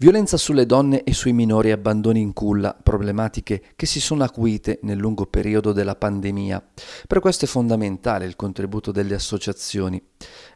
Violenza sulle donne e sui minori e abbandoni in culla, problematiche che si sono acuite nel lungo periodo della pandemia. Per questo è fondamentale il contributo delle associazioni.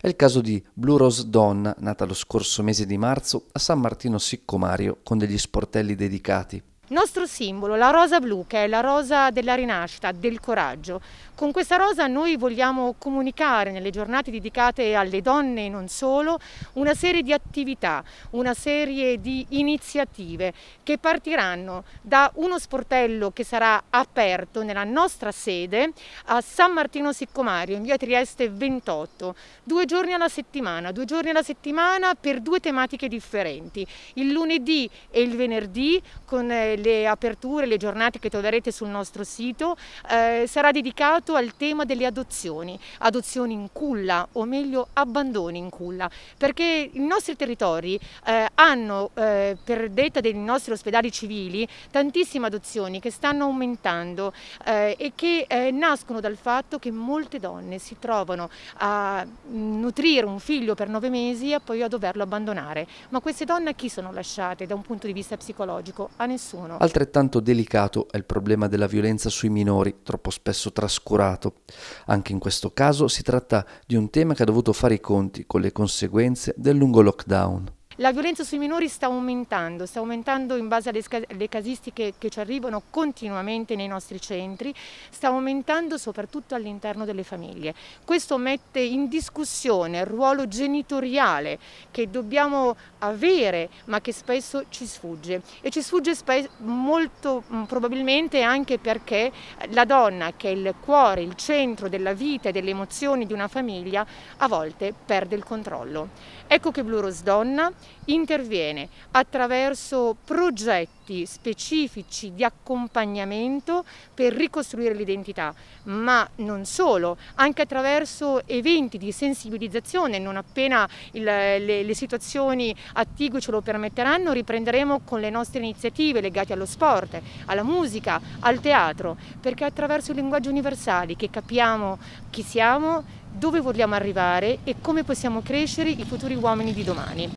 È il caso di Blue Rose Donna, nata lo scorso mese di marzo a San Martino Siccomario con degli sportelli dedicati nostro simbolo, la rosa blu, che è la rosa della rinascita, del coraggio. Con questa rosa noi vogliamo comunicare nelle giornate dedicate alle donne e non solo una serie di attività, una serie di iniziative che partiranno da uno sportello che sarà aperto nella nostra sede a San Martino Siccomario in via Trieste 28, due giorni alla settimana, due giorni alla settimana per due tematiche differenti, il lunedì e il venerdì con le eh, le aperture, le giornate che troverete sul nostro sito, eh, sarà dedicato al tema delle adozioni, adozioni in culla o meglio abbandoni in culla, perché i nostri territori eh, hanno, eh, per detta dei nostri ospedali civili, tantissime adozioni che stanno aumentando eh, e che eh, nascono dal fatto che molte donne si trovano a nutrire un figlio per nove mesi e poi a doverlo abbandonare. Ma queste donne a chi sono lasciate da un punto di vista psicologico? A nessuno nessuno. Altrettanto delicato è il problema della violenza sui minori, troppo spesso trascurato. Anche in questo caso si tratta di un tema che ha dovuto fare i conti con le conseguenze del lungo lockdown. La violenza sui minori sta aumentando, sta aumentando in base alle, casistiche che ci arrivano continuamente nei nostri centri, sta aumentando soprattutto all'interno delle famiglie. Questo mette in discussione il ruolo genitoriale che dobbiamo avere ma che spesso ci sfugge e ci sfugge molto mm, probabilmente anche perché la donna che è il cuore, il centro della vita e delle emozioni di una famiglia a volte perde il controllo. Ecco che Blue Rose Donna interviene attraverso progetti specifici di accompagnamento per ricostruire l'identità, ma non solo, anche attraverso eventi di sensibilizzazione, non appena il, le, le, situazioni attigue ce lo permetteranno, riprenderemo con le nostre iniziative legate allo sport, alla musica, al teatro, perché attraverso i linguaggi universali che capiamo chi siamo, dove vogliamo arrivare e come possiamo crescere i futuri uomini di domani.